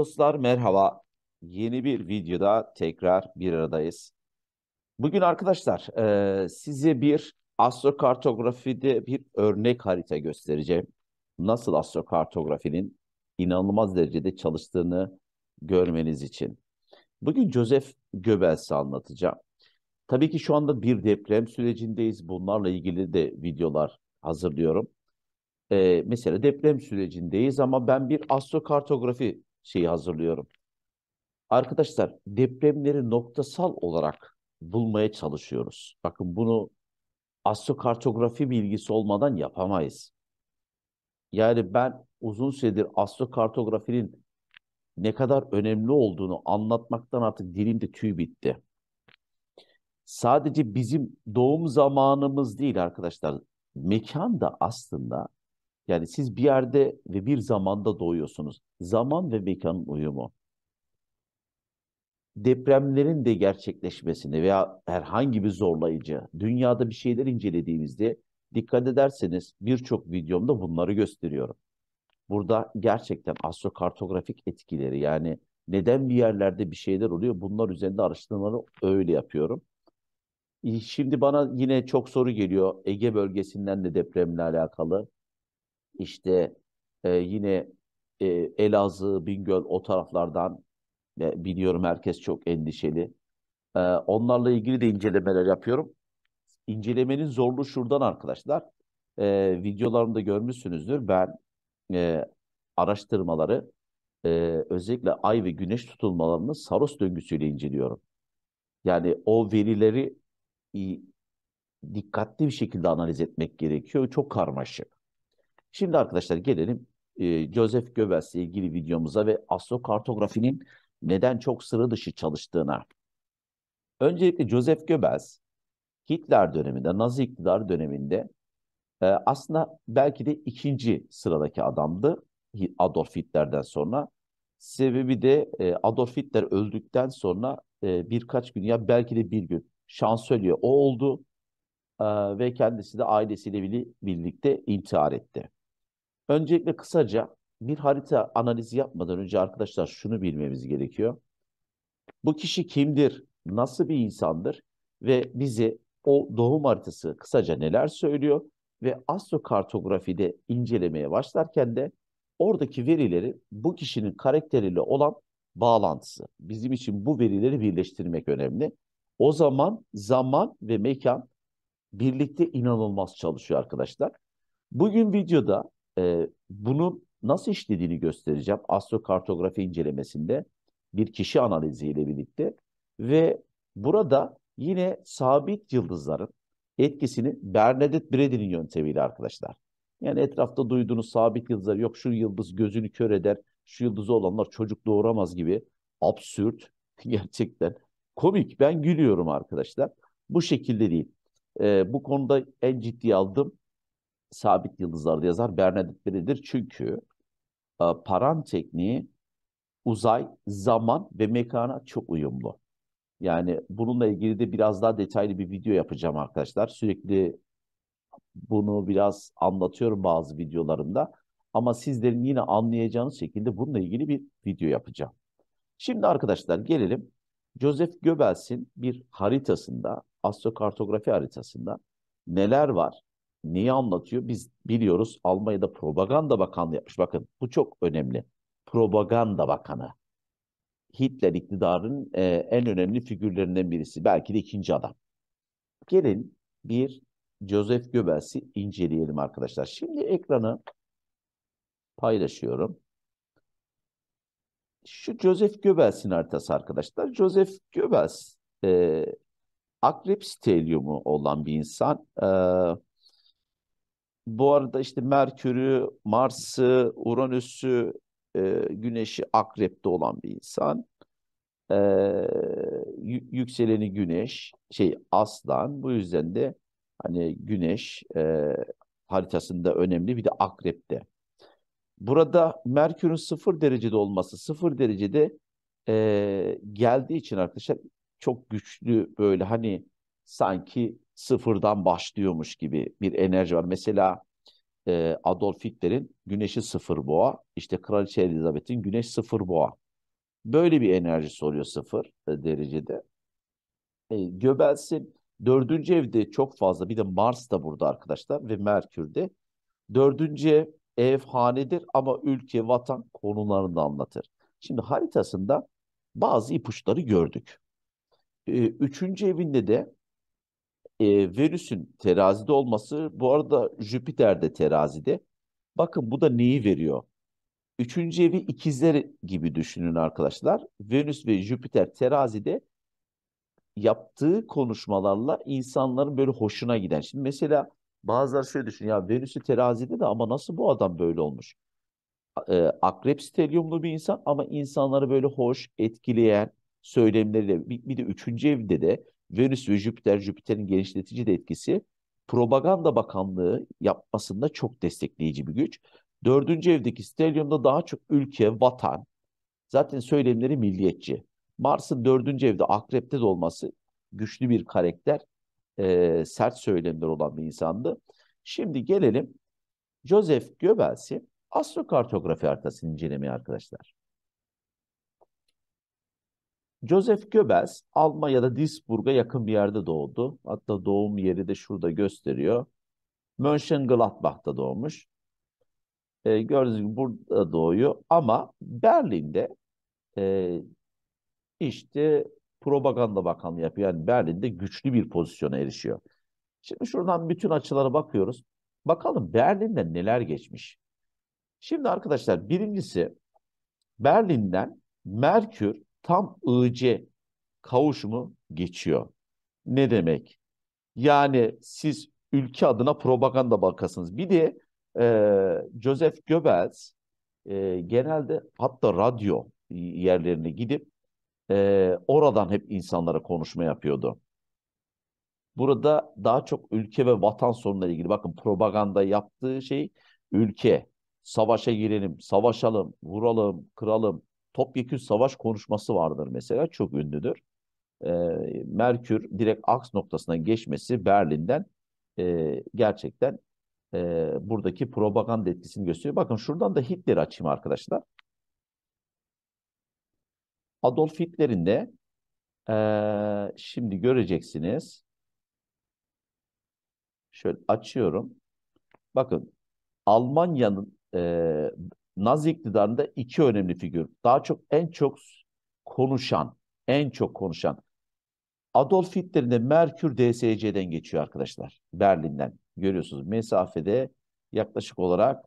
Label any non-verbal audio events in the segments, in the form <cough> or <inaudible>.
dostlar merhaba. Yeni bir videoda tekrar bir aradayız. Bugün arkadaşlar e, size bir astrokartografide bir örnek harita göstereceğim. Nasıl astrokartografinin inanılmaz derecede çalıştığını görmeniz için. Bugün Joseph Goebbels'i anlatacağım. Tabii ki şu anda bir deprem sürecindeyiz. Bunlarla ilgili de videolar hazırlıyorum e, ee, mesela deprem sürecindeyiz ama ben bir astrokartografi şeyi hazırlıyorum. Arkadaşlar depremleri noktasal olarak bulmaya çalışıyoruz. Bakın bunu astrokartografi bilgisi olmadan yapamayız. Yani ben uzun süredir astrokartografinin ne kadar önemli olduğunu anlatmaktan artık dilimde tüy bitti. Sadece bizim doğum zamanımız değil arkadaşlar. Mekan da aslında yani siz bir yerde ve bir zamanda doğuyorsunuz. Zaman ve mekanın uyumu. Depremlerin de gerçekleşmesini veya herhangi bir zorlayıcı, dünyada bir şeyler incelediğimizde dikkat ederseniz birçok videomda bunları gösteriyorum. Burada gerçekten astrokartografik etkileri yani neden bir yerlerde bir şeyler oluyor bunlar üzerinde araştırmaları öyle yapıyorum. Şimdi bana yine çok soru geliyor Ege bölgesinden de depremle alakalı işte e, yine e, Elazığ, Bingöl o taraflardan e, biliyorum herkes çok endişeli. E, onlarla ilgili de incelemeler yapıyorum. İncelemenin zorluğu şuradan arkadaşlar. E, videolarımda görmüşsünüzdür. Ben e, araştırmaları e, özellikle ay ve güneş tutulmalarını Saros döngüsüyle inceliyorum. Yani o verileri dikkatli bir şekilde analiz etmek gerekiyor. Çok karmaşık. Şimdi arkadaşlar gelelim e, Joseph Goebbels'le ilgili videomuza ve astrokartografinin neden çok sıra dışı çalıştığına. Öncelikle Joseph Goebbels Hitler döneminde, Nazi iktidar döneminde e, aslında belki de ikinci sıradaki adamdı Adolf Hitler'den sonra. Sebebi de e, Adolf Hitler öldükten sonra e, birkaç gün ya belki de bir gün şansölye o oldu e, ve kendisi de ailesiyle birlikte intihar etti. Öncelikle kısaca bir harita analizi yapmadan önce arkadaşlar şunu bilmemiz gerekiyor. Bu kişi kimdir? Nasıl bir insandır? Ve bizi o doğum haritası kısaca neler söylüyor? Ve astrokartografide incelemeye başlarken de oradaki verileri bu kişinin karakteriyle olan bağlantısı. Bizim için bu verileri birleştirmek önemli. O zaman zaman ve mekan birlikte inanılmaz çalışıyor arkadaşlar. Bugün videoda e, bunu nasıl işlediğini göstereceğim astrokartografi incelemesinde bir kişi analiziyle birlikte ve burada yine sabit yıldızların etkisini Bernadette Brady'nin yöntemiyle arkadaşlar. Yani etrafta duyduğunuz sabit yıldızlar yok şu yıldız gözünü kör eder, şu yıldızı olanlar çocuk doğuramaz gibi absürt <laughs> gerçekten komik ben gülüyorum arkadaşlar. Bu şekilde değil. Ee, bu konuda en ciddi aldım sabit yıldızlarda yazar Bernadette biridir Çünkü e, param tekniği uzay, zaman ve mekana çok uyumlu. Yani bununla ilgili de biraz daha detaylı bir video yapacağım arkadaşlar. Sürekli bunu biraz anlatıyorum bazı videolarımda. Ama sizlerin yine anlayacağınız şekilde bununla ilgili bir video yapacağım. Şimdi arkadaşlar gelelim. Joseph Goebbels'in bir haritasında, astrokartografi haritasında neler var? Niye anlatıyor? Biz biliyoruz Almanya'da propaganda bakanlığı yapmış. Bakın bu çok önemli. Propaganda bakanı. Hitler iktidarının e, en önemli figürlerinden birisi. Belki de ikinci adam. Gelin bir Joseph Goebbels'i inceleyelim arkadaşlar. Şimdi ekranı paylaşıyorum. Şu Joseph Goebbels'in haritası arkadaşlar. Joseph Goebbels e, akrep stelyumu olan bir insan. E, bu arada işte Merkür'ü, Mars'ı, Uranüs'ü, e, Güneş'i Akrep'te olan bir insan. E, yükseleni Güneş, şey Aslan. Bu yüzden de hani Güneş e, haritasında önemli bir de Akrep'te. Burada Merkür'ün sıfır derecede olması, sıfır derecede e, geldiği için arkadaşlar çok güçlü böyle hani sanki sıfırdan başlıyormuş gibi bir enerji var. Mesela e, Adolf Hitler'in güneşi sıfır boğa, işte Kraliçe Elizabeth'in güneş sıfır boğa. Böyle bir enerji soruyor sıfır e, derecede. E, Göbels'in dördüncü evde çok fazla bir de Mars da burada arkadaşlar ve Merkür'de. Dördüncü ev hanedir ama ülke, vatan konularını da anlatır. Şimdi haritasında bazı ipuçları gördük. E, üçüncü evinde de e, Venüs'ün terazide olması bu arada Jüpiter de terazide. Bakın bu da neyi veriyor? Üçüncü evi ikizler gibi düşünün arkadaşlar. Venüs ve Jüpiter terazide yaptığı konuşmalarla insanların böyle hoşuna giden. Şimdi mesela bazıları şöyle düşün ya Venüs'ü terazide de ama nasıl bu adam böyle olmuş? E, akrep stelyumlu bir insan ama insanları böyle hoş, etkileyen söylemleriyle bir, bir de üçüncü evde de Venüs ve Jüpiter, Jüpiter'in genişletici de etkisi propaganda bakanlığı yapmasında çok destekleyici bir güç. Dördüncü evdeki stelyumda daha çok ülke, vatan, zaten söylemleri milliyetçi. Mars'ın dördüncü evde akrepte de olması güçlü bir karakter, e, sert söylemler olan bir insandı. Şimdi gelelim Joseph Goebbels'i astrokartografi haritasını incelemeye arkadaşlar. Joseph Goebbels Almanya'da Duisburg'a yakın bir yerde doğdu. Hatta doğum yeri de şurada gösteriyor. Mönchengladbach'ta doğmuş. E, gördüğünüz gibi burada doğuyor ama Berlin'de e, işte propaganda bakanlığı yapıyor. Yani Berlin'de güçlü bir pozisyona erişiyor. Şimdi şuradan bütün açılara bakıyoruz. Bakalım Berlin'den neler geçmiş. Şimdi arkadaşlar birincisi Berlin'den Merkür tam IC kavuşumu geçiyor. Ne demek? Yani siz ülke adına propaganda bakasınız. Bir de e, Joseph Goebbels e, genelde hatta radyo yerlerine gidip e, oradan hep insanlara konuşma yapıyordu. Burada daha çok ülke ve vatan sorunları ilgili bakın propaganda yaptığı şey ülke. Savaşa girelim, savaşalım, vuralım, kıralım topyekün savaş konuşması vardır mesela çok ünlüdür. E, Merkür direkt aks noktasına geçmesi Berlin'den e, gerçekten e, buradaki propaganda etkisini gösteriyor. Bakın şuradan da Hitler açayım arkadaşlar. Adolf Hitler'in de e, şimdi göreceksiniz. Şöyle açıyorum. Bakın Almanya'nın e, Nazi iktidarında iki önemli figür. Daha çok en çok konuşan, en çok konuşan. Adolf Hitler'in de Merkür DSC'den geçiyor arkadaşlar. Berlin'den. Görüyorsunuz mesafede yaklaşık olarak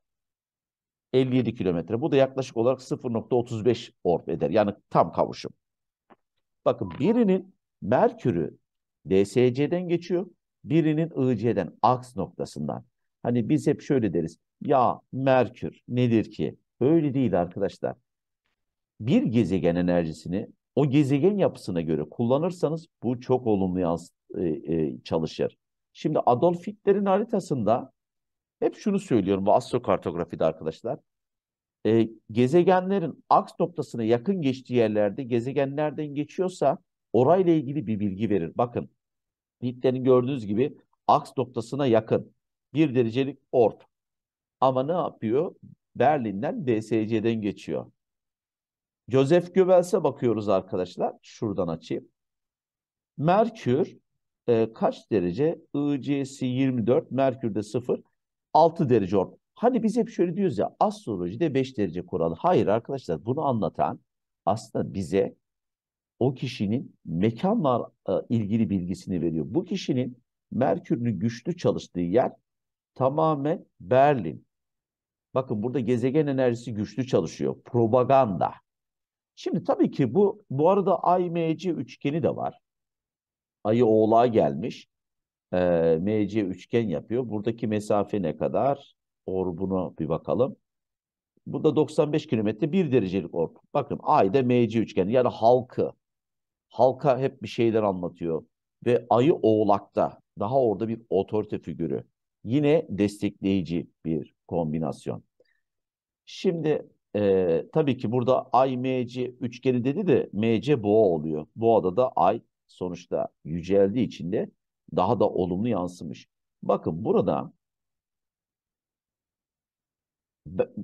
57 kilometre. Bu da yaklaşık olarak 0.35 orb eder. Yani tam kavuşum. Bakın birinin Merkür'ü DSC'den geçiyor. Birinin IC'den, aks noktasından. Hani biz hep şöyle deriz. Ya merkür nedir ki? Öyle değil arkadaşlar. Bir gezegen enerjisini o gezegen yapısına göre kullanırsanız bu çok olumlu yaz, e, e, çalışır. Şimdi Adolf Hitler'in haritasında hep şunu söylüyorum bu astrokartografide arkadaşlar. E, gezegenlerin aks noktasına yakın geçtiği yerlerde gezegenlerden geçiyorsa orayla ilgili bir bilgi verir. Bakın Hitler'in gördüğünüz gibi aks noktasına yakın bir derecelik ort. Ama ne yapıyor? Berlin'den DSC'den geçiyor. Joseph Goebbels'e bakıyoruz arkadaşlar. Şuradan açayım. Merkür e, kaç derece? IC'si 24, Merkür'de 0, 6 derece or. Hani biz hep şöyle diyoruz ya astrolojide 5 derece kuralı. Hayır arkadaşlar bunu anlatan aslında bize o kişinin mekanla e, ilgili bilgisini veriyor. Bu kişinin Merkür'ün güçlü çalıştığı yer tamamen Berlin. Bakın burada gezegen enerjisi güçlü çalışıyor. Propaganda. Şimdi tabii ki bu bu arada Ay MC üçgeni de var. Ayı Oğlağa gelmiş. E, ee, MC üçgen yapıyor. Buradaki mesafe ne kadar? Orbunu bir bakalım. Bu da 95 kilometre bir derecelik orb. Bakın Ay'da MC üçgeni yani halkı. Halka hep bir şeyler anlatıyor. Ve Ayı Oğlak'ta daha orada bir otorite figürü yine destekleyici bir kombinasyon. Şimdi e, tabii ki burada ay MC üçgeni dedi de MC boğa oluyor. Boğada da ay sonuçta yüceldiği için de daha da olumlu yansımış. Bakın burada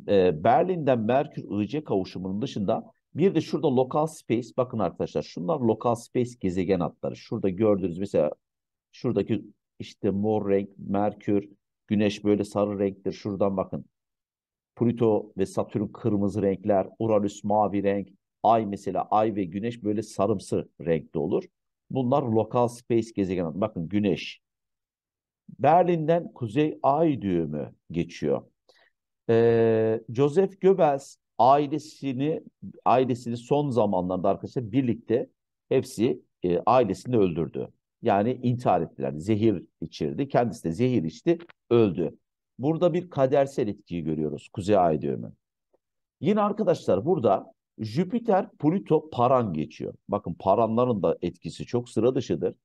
e, Berlin'den Merkür IC kavuşumunun dışında bir de şurada lokal space bakın arkadaşlar şunlar lokal space gezegen hatları. Şurada gördüğünüz mesela şuradaki işte mor renk, Merkür, Güneş böyle sarı renktir. Şuradan bakın. pluto ve Satürn kırmızı renkler, Uranüs mavi renk, Ay mesela Ay ve Güneş böyle sarımsı renkte olur. Bunlar lokal space gezegen. Bakın Güneş. Berlin'den Kuzey Ay düğümü geçiyor. Ee, Joseph Goebbels ailesini ailesini son zamanlarda arkadaşlar birlikte hepsi e, ailesini öldürdü. Yani intihar ettiler. Zehir içirdi. Kendisi de zehir içti. Öldü. Burada bir kadersel etkiyi görüyoruz Kuzey Ay düğümü. Yine arkadaşlar burada Jüpiter, Plüto, Paran geçiyor. Bakın Paranların da etkisi çok sıra dışıdır.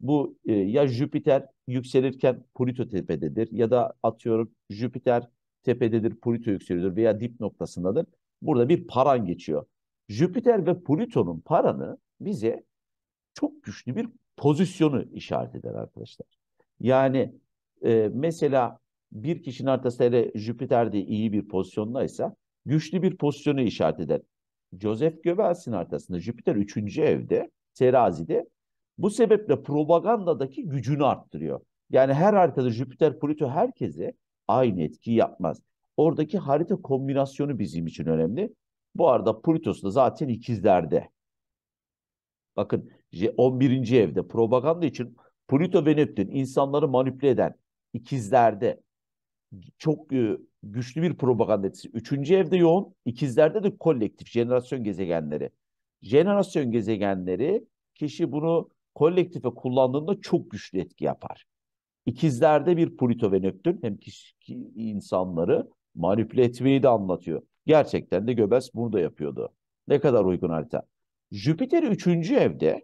Bu e, ya Jüpiter yükselirken Plüto tepededir ya da atıyorum Jüpiter tepededir, Plüto yükseliyordur veya dip noktasındadır. Burada bir paran geçiyor. Jüpiter ve Plüton'un paranı bize çok güçlü bir pozisyonu işaret eder arkadaşlar. Yani e, mesela bir kişinin haritası hele Jüpiter de iyi bir pozisyondaysa güçlü bir pozisyonu işaret eder. Joseph Goebbels'in haritasında Jüpiter 3. evde terazide bu sebeple propagandadaki gücünü arttırıyor. Yani her haritada Jüpiter, Plüto herkese aynı etki yapmaz. Oradaki harita kombinasyonu bizim için önemli. Bu arada Plüto'su da zaten ikizlerde. Bakın 11. evde propaganda için Plüto ve Neptün insanları manipüle eden ikizlerde çok e, güçlü bir propaganda etkisi. Üçüncü evde yoğun, ikizlerde de kolektif jenerasyon gezegenleri. Jenerasyon gezegenleri kişi bunu kolektife kullandığında çok güçlü etki yapar. İkizlerde bir Plüto ve Neptün hem kişi, insanları manipüle etmeyi de anlatıyor. Gerçekten de Göbels bunu da yapıyordu. Ne kadar uygun harita. Jüpiter üçüncü evde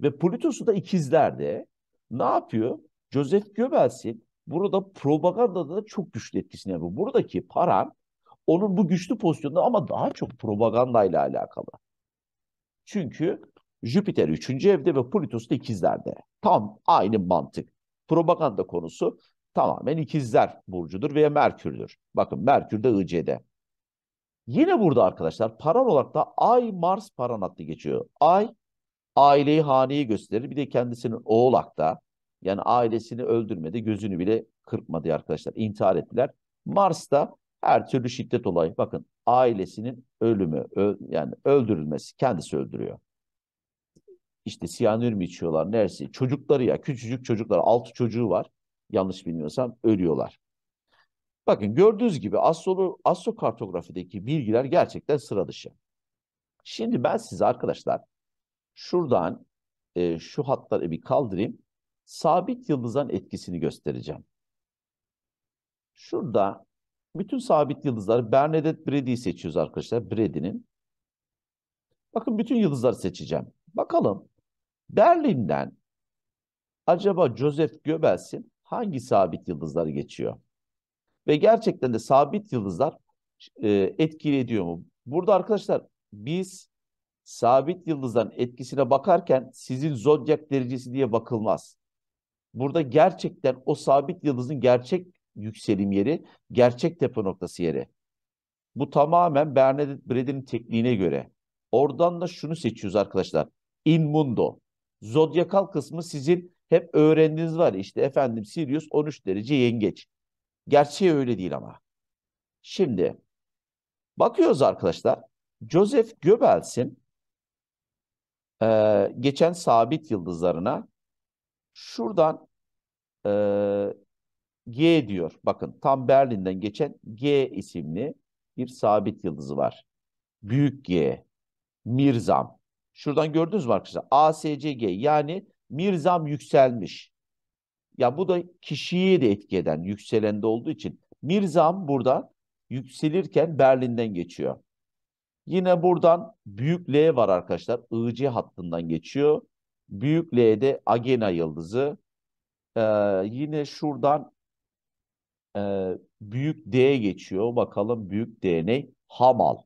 ve Politos'u da ikizlerde ne yapıyor? Joseph Goebbels'in burada propagandada da çok güçlü etkisini yapıyor. Buradaki paran onun bu güçlü pozisyonunda ama daha çok propagandayla alakalı. Çünkü Jüpiter 3. evde ve Plutus da ikizlerde. Tam aynı mantık. Propaganda konusu tamamen ikizler burcudur veya Merkür'dür. Bakın Merkür de IC'de. Yine burada arkadaşlar paran olarak da Ay Mars paran hattı geçiyor. Ay aileyi haneyi gösterir. Bir de kendisinin oğlakta yani ailesini öldürmedi, gözünü bile kırpmadı arkadaşlar. İntihar ettiler. Mars'ta her türlü şiddet olayı. Bakın ailesinin ölümü ö- yani öldürülmesi kendisi öldürüyor. İşte siyanür mü içiyorlar neresi? Çocukları ya küçücük çocuklar altı çocuğu var. Yanlış bilmiyorsam ölüyorlar. Bakın gördüğünüz gibi astro, kartografideki bilgiler gerçekten sıra dışı. Şimdi ben size arkadaşlar Şuradan e, şu hatları bir kaldırayım. Sabit yıldızların etkisini göstereceğim. Şurada bütün sabit yıldızları Bernadette Brady'yi seçiyoruz arkadaşlar. Brady'nin. Bakın bütün yıldızları seçeceğim. Bakalım Berlin'den acaba Joseph Goebbels'in hangi sabit yıldızları geçiyor? Ve gerçekten de sabit yıldızlar e, etkili ediyor mu? Burada arkadaşlar biz sabit yıldızların etkisine bakarken sizin zodyak derecesi diye bakılmaz. Burada gerçekten o sabit yıldızın gerçek yükselim yeri, gerçek tepe noktası yeri. Bu tamamen Bernadette Brady'nin tekniğine göre. Oradan da şunu seçiyoruz arkadaşlar. In mundo. Zodyakal kısmı sizin hep öğrendiğiniz var. İşte efendim Sirius 13 derece yengeç. Gerçeği öyle değil ama. Şimdi bakıyoruz arkadaşlar. Joseph Goebbels'in e, geçen sabit yıldızlarına şuradan e, G diyor. Bakın tam Berlin'den geçen G isimli bir sabit yıldızı var. Büyük G, Mirzam. Şuradan gördünüz mü arkadaşlar? ASCG yani Mirzam yükselmiş. Ya bu da kişiyi de etki eden, yükselende olduğu için. Mirzam burada yükselirken Berlin'den geçiyor. Yine buradan büyük L var arkadaşlar. IC hattından geçiyor. Büyük L'de Agena yıldızı. Ee, yine şuradan e, büyük D geçiyor. Bakalım büyük D ne? Hamal.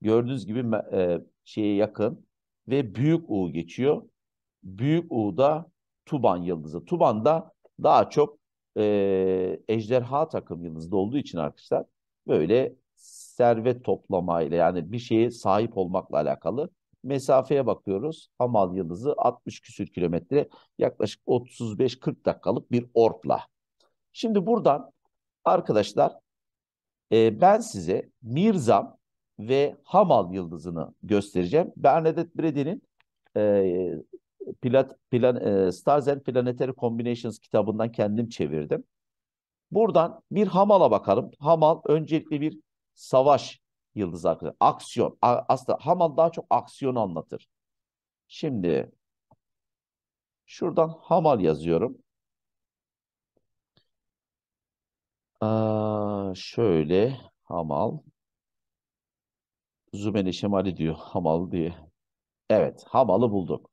Gördüğünüz gibi e, şeye yakın. Ve büyük U geçiyor. Büyük U'da Tuban yıldızı. Tuban da daha çok e, ejderha takım yıldızı olduğu için arkadaşlar böyle servet toplamayla yani bir şeye sahip olmakla alakalı. Mesafeye bakıyoruz. Hamal Yıldızı 60 küsür kilometre yaklaşık 35-40 dakikalık bir orpla. Şimdi buradan arkadaşlar e, ben size Mirzam ve Hamal Yıldızı'nı göstereceğim. Bernadette Brady'nin e, Plat, plan, e, Stars and Planetary Combinations kitabından kendim çevirdim. Buradan bir hamala bakalım. Hamal öncelikle bir savaş yıldız arkadaşlar. Aksiyon. Aslında Hamal daha çok aksiyonu anlatır. Şimdi şuradan Hamal yazıyorum. Aa, şöyle Hamal. Zümeni Şemali diyor Hamal diye. Evet Hamal'ı bulduk.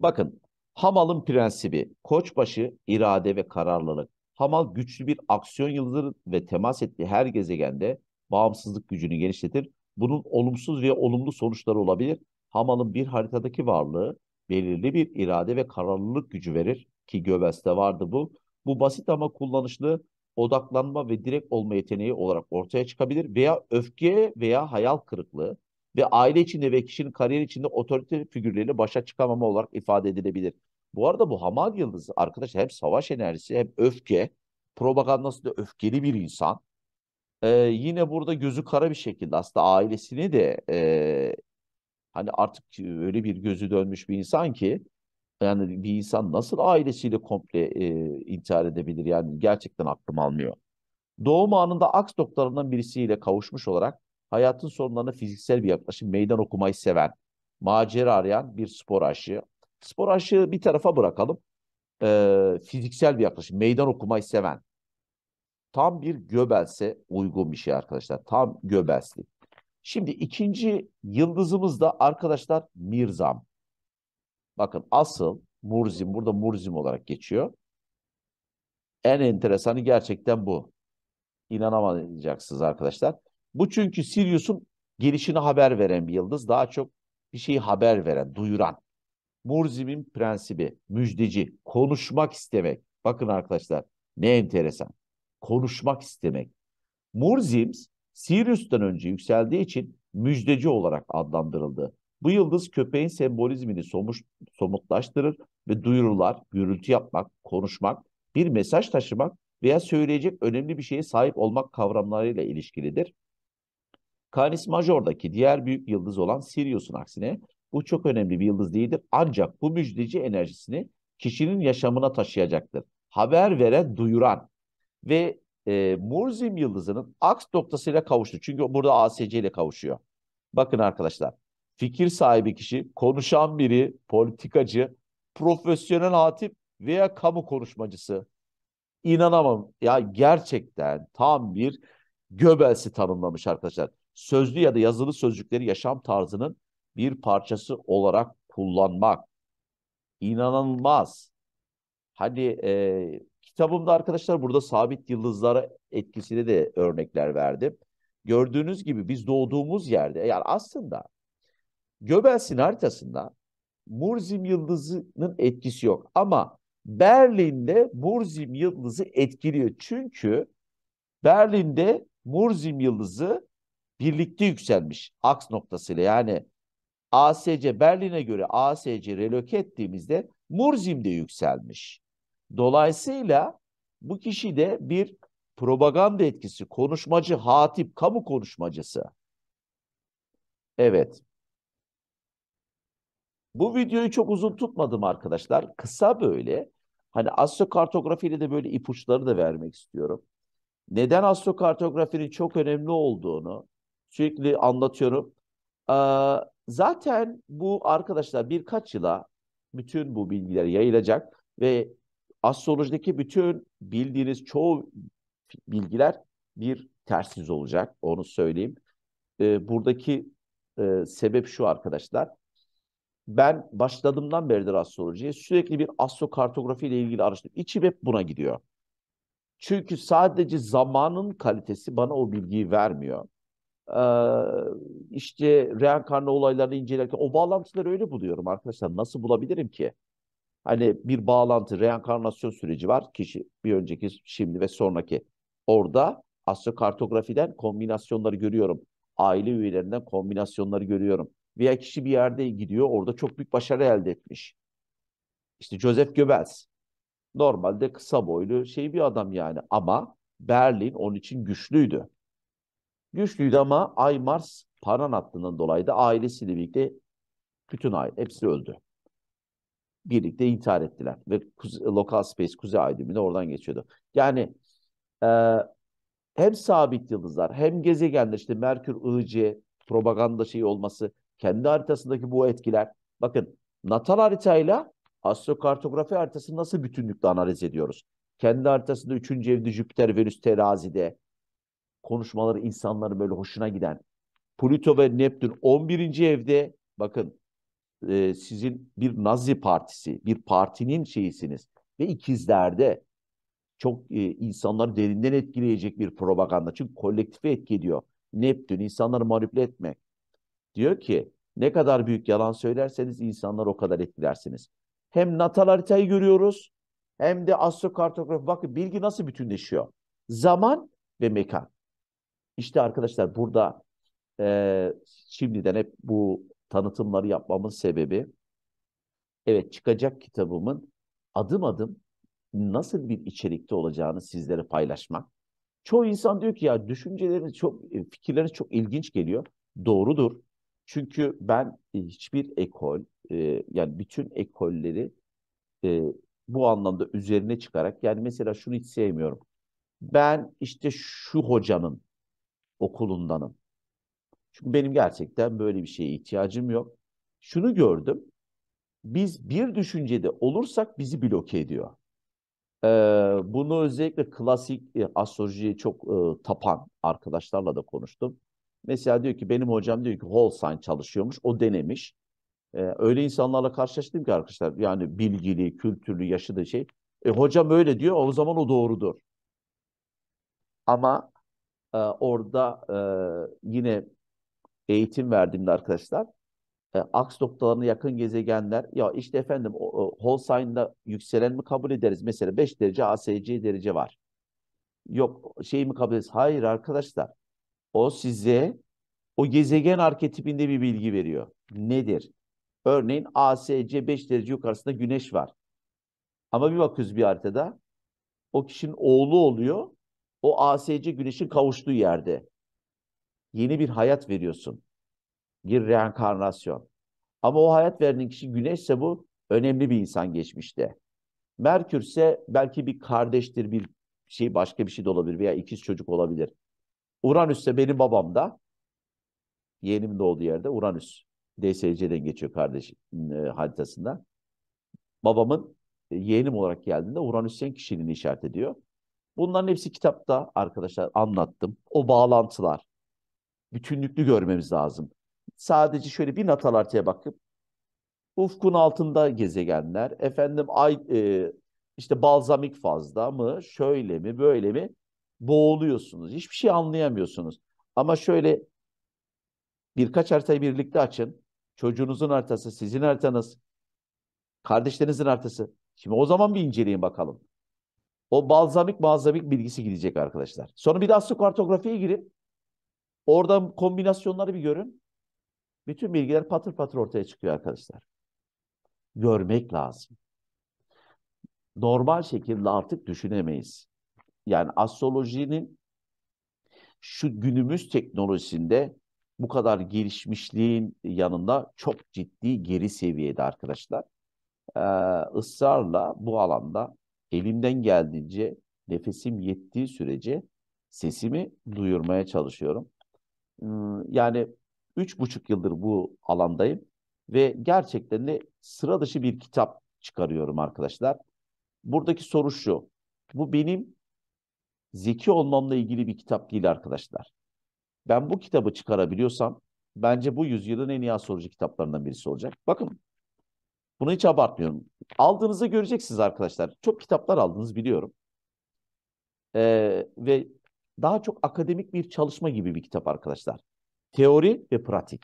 Bakın Hamal'ın prensibi koçbaşı irade ve kararlılık. Hamal güçlü bir aksiyon yıldızıdır ve temas ettiği her gezegende bağımsızlık gücünü genişletir. Bunun olumsuz ve olumlu sonuçları olabilir. Hamal'ın bir haritadaki varlığı belirli bir irade ve kararlılık gücü verir ki Göbels'te vardı bu. Bu basit ama kullanışlı odaklanma ve direkt olma yeteneği olarak ortaya çıkabilir veya öfke veya hayal kırıklığı ve aile içinde ve kişinin kariyer içinde otorite figürleriyle başa çıkamama olarak ifade edilebilir. Bu arada bu Hamal yıldızı arkadaş hem savaş enerjisi hem öfke. Propagandasında öfkeli bir insan. Ee, yine burada gözü kara bir şekilde aslında ailesini de e, hani artık öyle bir gözü dönmüş bir insan ki yani bir insan nasıl ailesiyle komple e, intihar edebilir yani gerçekten aklım almıyor. Doğum anında aks doktorlarından birisiyle kavuşmuş olarak hayatın sorunlarına fiziksel bir yaklaşım, meydan okumayı seven, macera arayan bir spor aşığı spor aşığı bir tarafa bırakalım. E, fiziksel bir yaklaşım, meydan okumayı seven. Tam bir Göbels'e uygun bir şey arkadaşlar. Tam göbelsli. Şimdi ikinci yıldızımız da arkadaşlar Mirzam. Bakın asıl Murzim burada Murzim olarak geçiyor. En enteresanı gerçekten bu. İnanamayacaksınız arkadaşlar. Bu çünkü Sirius'un gelişini haber veren bir yıldız. Daha çok bir şeyi haber veren, duyuran. Murzim'in prensibi, müjdeci, konuşmak istemek. Bakın arkadaşlar ne enteresan. Konuşmak istemek. Murzims Sirius'tan önce yükseldiği için müjdeci olarak adlandırıldı. Bu yıldız köpeğin sembolizmini somuş, somutlaştırır ve duyurular, gürültü yapmak, konuşmak, bir mesaj taşımak veya söyleyecek önemli bir şeye sahip olmak kavramlarıyla ilişkilidir. Canis Major'daki diğer büyük yıldız olan Sirius'un aksine bu çok önemli bir yıldız değildir. Ancak bu müjdeci enerjisini kişinin yaşamına taşıyacaktır. Haber veren, duyuran ve e, Murzim yıldızının aks noktasıyla kavuştu. Çünkü burada ASC ile kavuşuyor. Bakın arkadaşlar, fikir sahibi kişi, konuşan biri, politikacı, profesyonel hatip veya kamu konuşmacısı. İnanamam. Ya gerçekten tam bir Göbels'i tanımlamış arkadaşlar. Sözlü ya da yazılı sözcükleri yaşam tarzının bir parçası olarak kullanmak. inanılmaz Hani e, kitabımda arkadaşlar burada sabit yıldızlara etkisine de örnekler verdim. Gördüğünüz gibi biz doğduğumuz yerde e, yani aslında Göbels'in haritasında Murzim yıldızının etkisi yok. Ama Berlin'de Murzim yıldızı etkiliyor. Çünkü Berlin'de Murzim yıldızı birlikte yükselmiş aks noktasıyla. Yani ASC Berlin'e göre ASC reloke ettiğimizde Murzim de yükselmiş. Dolayısıyla bu kişi de bir propaganda etkisi, konuşmacı, hatip, kamu konuşmacısı. Evet. Bu videoyu çok uzun tutmadım arkadaşlar. Kısa böyle. Hani astrokartografiyle de böyle ipuçları da vermek istiyorum. Neden astrokartografinin çok önemli olduğunu sürekli anlatıyorum. Ee, Zaten bu arkadaşlar birkaç yıla bütün bu bilgiler yayılacak ve astrolojideki bütün bildiğiniz çoğu bilgiler bir tersiz olacak. Onu söyleyeyim. E, buradaki e, sebep şu arkadaşlar. Ben başladığımdan beridir astrolojiye sürekli bir astrokartografi ile ilgili araştırma. İçim hep buna gidiyor. Çünkü sadece zamanın kalitesi bana o bilgiyi vermiyor işte reenkarnı olaylarını incelerken o bağlantıları öyle buluyorum arkadaşlar. Nasıl bulabilirim ki? Hani bir bağlantı, reenkarnasyon süreci var. Kişi bir önceki, şimdi ve sonraki. Orada astrokartografiden kombinasyonları görüyorum. Aile üyelerinden kombinasyonları görüyorum. Veya kişi bir yerde gidiyor, orada çok büyük başarı elde etmiş. İşte Joseph Goebbels. Normalde kısa boylu şey bir adam yani ama Berlin onun için güçlüydü. Güçlüydü ama Ay Mars Paran hattından dolayı da ailesiyle birlikte bütün aile hepsi öldü. Birlikte intihar ettiler ve lokal space kuzey ay düğümüne oradan geçiyordu. Yani e, hem sabit yıldızlar hem gezegenler işte Merkür, IC, propaganda şeyi olması, kendi haritasındaki bu etkiler. Bakın natal haritayla astrokartografi haritasını nasıl bütünlükle analiz ediyoruz? Kendi haritasında 3. evde Jüpiter, Venüs, terazide, konuşmaları insanların böyle hoşuna giden. Plüto ve Neptün 11. evde bakın e, sizin bir Nazi partisi, bir partinin şeyisiniz ve ikizlerde çok e, insanları derinden etkileyecek bir propaganda. Çünkü kolektife etki ediyor. Neptün insanları manipüle etmek. Diyor ki ne kadar büyük yalan söylerseniz insanlar o kadar etkilersiniz. Hem natal haritayı görüyoruz hem de astrokartografi. Bakın bilgi nasıl bütünleşiyor. Zaman ve mekan. İşte arkadaşlar burada e, şimdiden hep bu tanıtımları yapmamın sebebi evet çıkacak kitabımın adım adım nasıl bir içerikte olacağını sizlere paylaşmak. Çoğu insan diyor ki ya düşünceleriniz çok, e, fikirleriniz çok ilginç geliyor. Doğrudur. Çünkü ben e, hiçbir ekol, e, yani bütün ekolleri e, bu anlamda üzerine çıkarak, yani mesela şunu hiç sevmiyorum. Ben işte şu hocanın okulundanım. Çünkü benim gerçekten böyle bir şeye ihtiyacım yok. Şunu gördüm. Biz bir düşüncede olursak bizi bloke ediyor. Ee, bunu özellikle klasik e, astrolojiye çok e, tapan arkadaşlarla da konuştum. Mesela diyor ki benim hocam diyor ki whole sign çalışıyormuş, o denemiş. Ee, öyle insanlarla karşılaştım ki arkadaşlar yani bilgili, kültürlü, yaşı da şey. E, hocam öyle diyor o zaman o doğrudur. Ama ee, orada e, yine eğitim verdiğimde arkadaşlar e, aks noktalarına yakın gezegenler ya işte efendim o, o, Holstein'da yükselen mi kabul ederiz? Mesela 5 derece ASC derece var. Yok şey mi kabul ederiz? Hayır arkadaşlar. O size o gezegen arketipinde bir bilgi veriyor. Nedir? Örneğin ASC 5 derece yukarısında güneş var. Ama bir bakıyoruz bir haritada o kişinin oğlu oluyor o ASC güneşin kavuştuğu yerde yeni bir hayat veriyorsun. Bir reenkarnasyon. Ama o hayat verdiğin kişi güneşse bu önemli bir insan geçmişte. Merkür ise belki bir kardeştir, bir şey başka bir şey de olabilir veya ikiz çocuk olabilir. Uranüs ise benim babam da yeğenim doğduğu yerde Uranüs. DSC'den geçiyor kardeş e, haritasında. Babamın e, yeğenim olarak geldiğinde Uranüs'ün kişiliğini işaret ediyor. Bunların hepsi kitapta arkadaşlar anlattım. O bağlantılar. Bütünlüklü görmemiz lazım. Sadece şöyle bir natal bakıp ufkun altında gezegenler, efendim ay e, işte balzamik fazda mı, şöyle mi, böyle mi boğuluyorsunuz. Hiçbir şey anlayamıyorsunuz. Ama şöyle birkaç haritayı birlikte açın. Çocuğunuzun haritası, sizin haritanız, kardeşlerinizin haritası. Şimdi o zaman bir inceleyin bakalım. O balzamik balzamik bilgisi gidecek arkadaşlar. Sonra bir de astrokartografiye girin. Oradan kombinasyonları bir görün. Bütün bilgiler patır patır ortaya çıkıyor arkadaşlar. Görmek lazım. Normal şekilde artık düşünemeyiz. Yani astrolojinin şu günümüz teknolojisinde bu kadar gelişmişliğin yanında çok ciddi geri seviyede arkadaşlar. Ee, ısrarla bu alanda elimden geldiğince, nefesim yettiği sürece sesimi duyurmaya çalışıyorum. Yani üç buçuk yıldır bu alandayım ve gerçekten de sıra dışı bir kitap çıkarıyorum arkadaşlar. Buradaki soru şu, bu benim zeki olmamla ilgili bir kitap değil arkadaşlar. Ben bu kitabı çıkarabiliyorsam bence bu yüzyılın en iyi sorucu kitaplarından birisi olacak. Bakın bunu hiç abartmıyorum. Aldığınızı göreceksiniz arkadaşlar. Çok kitaplar aldınız biliyorum. Ee, ve daha çok akademik bir çalışma gibi bir kitap arkadaşlar. Teori ve pratik.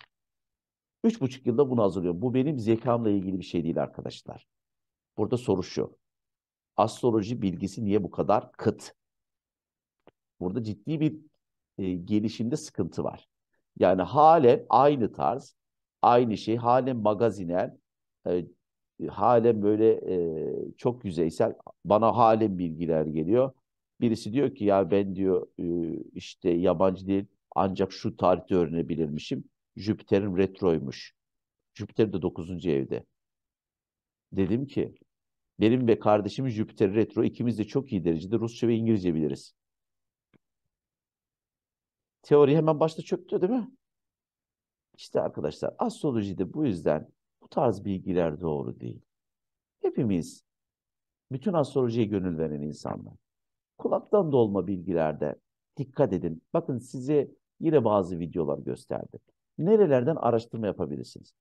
Üç buçuk yılda bunu hazırlıyorum. Bu benim zekamla ilgili bir şey değil arkadaşlar. Burada soru şu. Astroloji bilgisi niye bu kadar kıt? Burada ciddi bir e, gelişimde sıkıntı var. Yani halen aynı tarz, aynı şey, halen magazinel, e, ee, halen böyle e, çok yüzeysel bana halen bilgiler geliyor. Birisi diyor ki ya ben diyor e, işte yabancı değil ancak şu tarihte öğrenebilirmişim. Jüpiter'in retroymuş. Jüpiter de 9. evde. Dedim ki benim ve kardeşim Jüpiter retro ikimiz de çok iyi derecede Rusça ve İngilizce biliriz. Teori hemen başta çöktü değil mi? İşte arkadaşlar astrolojide bu yüzden bu tarz bilgiler doğru değil. Hepimiz bütün astrolojiye gönül veren insanlar. Kulaktan dolma bilgilerde dikkat edin. Bakın size yine bazı videolar gösterdim. Nerelerden araştırma yapabilirsiniz?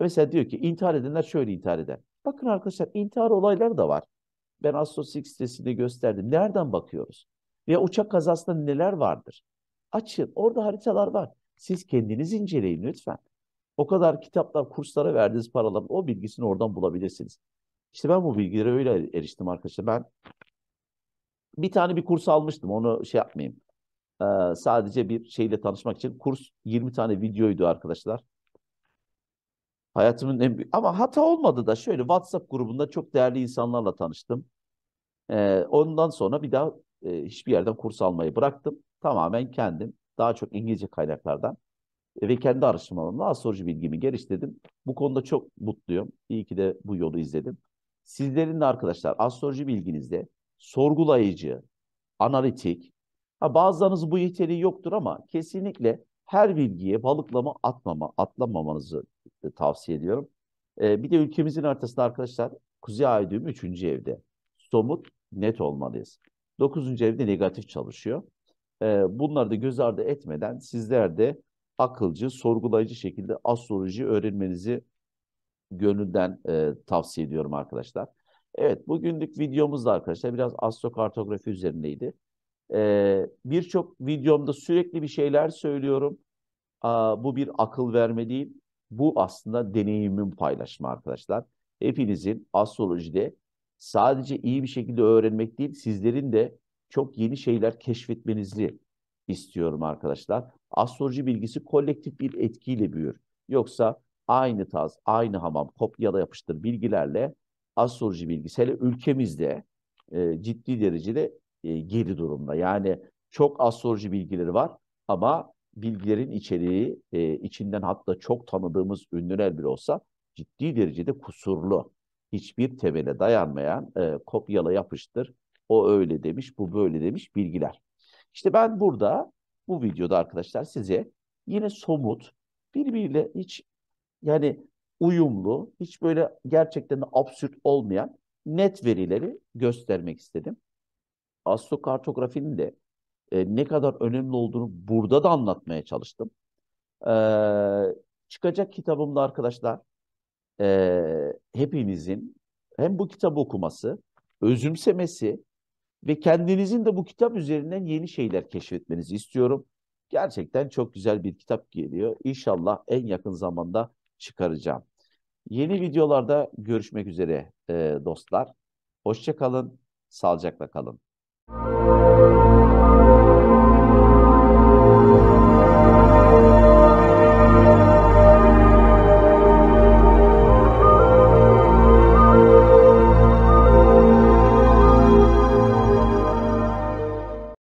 Mesela diyor ki intihar edenler şöyle intihar eder. Bakın arkadaşlar intihar olayları da var. Ben Astrosik sitesinde gösterdim. Nereden bakıyoruz? Veya uçak kazasında neler vardır? Açın. Orada haritalar var. Siz kendiniz inceleyin lütfen. O kadar kitaplar, kurslara verdiğiniz paraların o bilgisini oradan bulabilirsiniz. İşte ben bu bilgilere öyle eriştim arkadaşlar. Ben bir tane bir kurs almıştım. Onu şey yapmayayım. Ee, sadece bir şeyle tanışmak için kurs 20 tane videoydu arkadaşlar. Hayatımın en büyük... Ama hata olmadı da şöyle WhatsApp grubunda çok değerli insanlarla tanıştım. Ee, ondan sonra bir daha e, hiçbir yerden kurs almayı bıraktım. Tamamen kendim daha çok İngilizce kaynaklardan e, ve kendi araştırmalarımla astroloji bilgimi geliştirdim. Bu konuda çok mutluyum. İyi ki de bu yolu izledim. Sizlerin de arkadaşlar astroloji bilginizde sorgulayıcı, analitik, ha bazılarınız bu yeteneği yoktur ama kesinlikle her bilgiye balıklama atmama, atlamamanızı tavsiye ediyorum. Ee, bir de ülkemizin haritasında arkadaşlar kuzey ay düğümü 3. evde. Somut, net olmalıyız. Dokuzuncu evde negatif çalışıyor. Ee, bunları da göz ardı etmeden sizler de akılcı, sorgulayıcı şekilde astroloji öğrenmenizi gönülden e, tavsiye ediyorum arkadaşlar. Evet, bugünlük videomuzda arkadaşlar biraz astrokartografi üzerindeydi. Ee, Birçok videomda sürekli bir şeyler söylüyorum. Aa, bu bir akıl verme değil, bu aslında deneyimin paylaşma arkadaşlar. Hepinizin astrolojide sadece iyi bir şekilde öğrenmek değil, sizlerin de çok yeni şeyler keşfetmenizi istiyorum arkadaşlar. Astroloji bilgisi kolektif bir etkiyle büyür. Yoksa aynı taz, aynı hamam, kopyala yapıştır bilgilerle astroloji bilgisi hele ülkemizde e, ciddi derecede e, geri durumda. Yani çok astroloji bilgileri var ama bilgilerin içeriği e, içinden hatta çok tanıdığımız ünlüler bile olsa ciddi derecede kusurlu. Hiçbir temele dayanmayan e, kopyala yapıştır. O öyle demiş, bu böyle demiş bilgiler. İşte ben burada bu videoda arkadaşlar size yine somut birbiriyle hiç yani uyumlu, hiç böyle gerçekten de absürt olmayan net verileri göstermek istedim. Astrokartografinin de e, ne kadar önemli olduğunu burada da anlatmaya çalıştım. Ee, çıkacak kitabımda arkadaşlar e, hepinizin hem bu kitabı okuması, özümsemesi ve kendinizin de bu kitap üzerinden yeni şeyler keşfetmenizi istiyorum. Gerçekten çok güzel bir kitap geliyor. İnşallah en yakın zamanda çıkaracağım. Yeni videolarda görüşmek üzere e, dostlar. Hoşçakalın, sağlıcakla kalın. Müzik